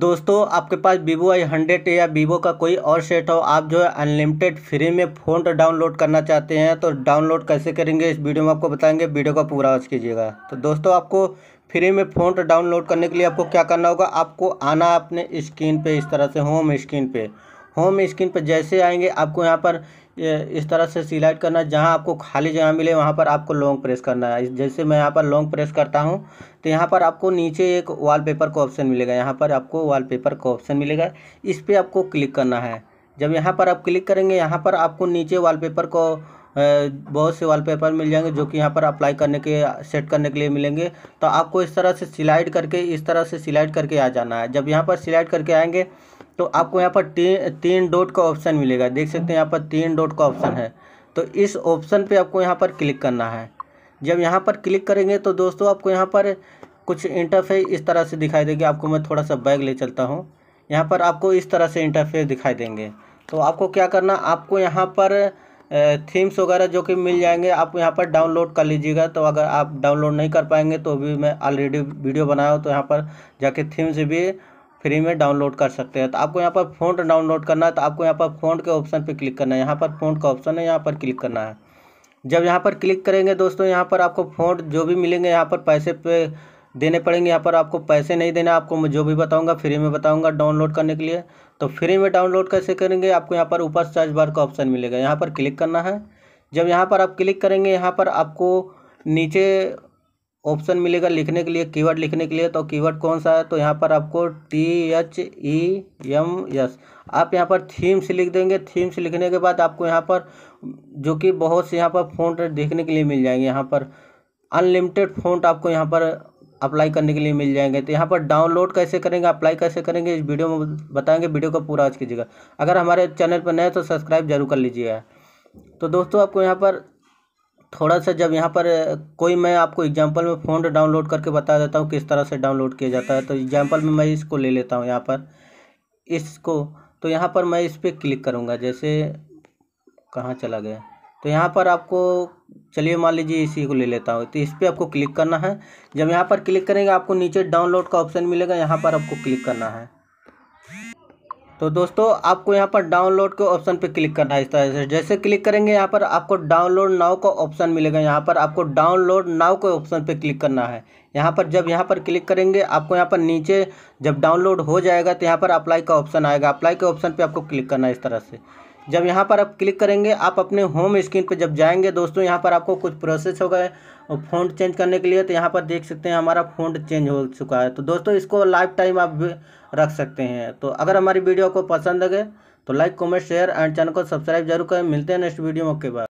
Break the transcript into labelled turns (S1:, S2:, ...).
S1: दोस्तों आपके पास वीवो आई हंड्रेड या वीवो का कोई और सेट हो आप जो है अनलिमिटेड फ्री में फ़ोन तो डाउनलोड करना चाहते हैं तो डाउनलोड कैसे करेंगे इस वीडियो में आपको बताएंगे वीडियो का पूरा वॉच कीजिएगा तो दोस्तों आपको फ्री में फ़ोन तो डाउनलोड करने के लिए आपको क्या करना होगा आपको आना अपने स्क्रीन पे इस तरह से होम स्क्रीन पे होम स्क्रीन पर जैसे आएंगे आपको यहाँ पर इस तरह से सिलेक्ट करना है जहाँ आपको खाली जगह मिले वहाँ पर आपको लॉन्ग प्रेस करना है जैसे मैं यहाँ पर लॉन्ग प्रेस करता हूँ तो यहाँ पर आपको नीचे एक वॉलपेपर का ऑप्शन मिलेगा यहाँ पर आपको वॉलपेपर का ऑप्शन मिलेगा इस पर आपको क्लिक करना है जब यहाँ पर आप क्लिक करेंगे यहाँ पर आपको नीचे पेपर को बहुत से वॉलपेपर मिल जाएंगे जो कि यहाँ पर अप्लाई करने के सेट करने के लिए मिलेंगे तो आपको इस तरह से सिलाइड करके इस तरह से सिलाइड करके आ जाना है जब यहाँ पर सिलाइड करके आएंगे तो आपको यहाँ पर तीन तीन डॉट का ऑप्शन मिलेगा देख सकते हैं यहाँ पर तीन डॉट का ऑप्शन है तो इस ऑप्शन पे आपको यहाँ पर क्लिक करना है जब यहाँ पर क्लिक करेंगे तो दोस्तों आपको यहाँ पर कुछ इंटरफेस इस तरह से दिखाई देगी आपको मैं थोड़ा सा बैग ले चलता हूँ यहाँ पर आपको इस तरह से इंटरफेस दिखाई देंगे तो आपको क्या करना आपको यहाँ पर थीम्स वगैरह जो कि मिल जाएंगे आप यहाँ पर डाउनलोड कर लीजिएगा तो अगर आप डाउनलोड नहीं कर पाएंगे तो भी मैं ऑलरेडी वीडियो बनाया हूँ तो यहाँ पर जाके थीम्स भी फ्री में डाउनलोड कर सकते हैं तो आपको यहाँ पर फ़ॉन्ट डाउनलोड करना है तो आपको यहाँ पर फ़ॉन्ट के ऑप्शन पर क्लिक करना है यहाँ पर फ़ॉन्ट का ऑप्शन है यहाँ पर क्लिक करना है जब यहाँ पर क्लिक करेंगे दोस्तों यहाँ पर आपको फ़ॉन्ट जो भी मिलेंगे यहाँ पर पैसे पे देने पड़ेंगे यहाँ पर आपको पैसे नहीं देना आपको मैं जो भी बताऊँगा फ्री में बताऊँगा डाउनलोड करने के लिए तो फ्री में डाउनलोड कैसे करेंगे आपको यहाँ पर ऊपर चार्ज बार का ऑप्शन मिलेगा यहाँ पर क्लिक करना है जब यहाँ पर आप क्लिक करेंगे यहाँ पर आपको नीचे ऑप्शन मिलेगा लिखने के लिए कीवर्ड लिखने के लिए तो कीवर्ड कौन सा है तो यहाँ पर आपको T H E M S आप यहाँ पर थीम्स लिख देंगे थीम्स लिखने के बाद आपको यहाँ पर जो कि बहुत से यहाँ पर फ़ॉन्ट देखने के लिए मिल जाएंगे यहाँ पर अनलिमिटेड फ़ॉन्ट आपको यहाँ पर अप्लाई करने के लिए मिल जाएंगे तो यहाँ पर डाउनलोड कैसे करेंगे अप्लाई कैसे करेंगे इस वीडियो में बताएंगे वीडियो को पूरा आज कीजिएगा अगर हमारे चैनल पर नए तो सब्सक्राइब जरूर कर लीजिएगा तो दोस्तों आपको यहाँ पर थोड़ा सा जब यहाँ पर कोई मैं आपको एग्जांपल में फ़ोन डाउनलोड करके बता देता हूँ किस तरह से डाउनलोड किया जाता है तो एग्जांपल में मैं इसको ले लेता हूँ यहाँ पर इसको तो यहाँ पर मैं इस पर क्लिक करूँगा जैसे कहाँ चला गया तो यहाँ पर आपको चलिए मान लीजिए इसी को ले लेता हूँ तो इस पर आपको क्लिक करना है जब यहाँ पर क्लिक करेंगे आपको नीचे डाउनलोड का ऑप्शन मिलेगा यहाँ पर आपको क्लिक करना है तो दोस्तों आपको यहाँ पर डाउनलोड के ऑप्शन पे क्लिक करना है इस तरह से जैसे क्लिक करेंगे यहाँ पर आपको डाउनलोड नाव का ऑप्शन मिलेगा यहाँ पर आपको डाउनलोड नाव के ऑप्शन पे क्लिक करना है यहाँ पर जब यहाँ पर क्लिक करेंगे आपको यहाँ पर नीचे जब डाउनलोड हो जाएगा तो यहाँ पर अप्लाई का ऑप्शन आएगा अप्लाई के ऑप्शन पर आपको क्लिक करना है इस तरह से जब यहाँ पर आप क्लिक करेंगे आप अपने होम स्क्रीन पर जब जाएंगे दोस्तों यहाँ पर आपको कुछ प्रोसेस होगा फोन चेंज करने के लिए तो यहाँ पर देख सकते हैं हमारा फोन चेंज हो चुका है तो दोस्तों इसको लाइफ टाइम आप रख सकते हैं तो अगर हमारी वीडियो को पसंद लगे तो like comment share and channel को सब्सक्राइब जरूर करें मिलते हैं नेक्स्ट वीडियो में ओके बाय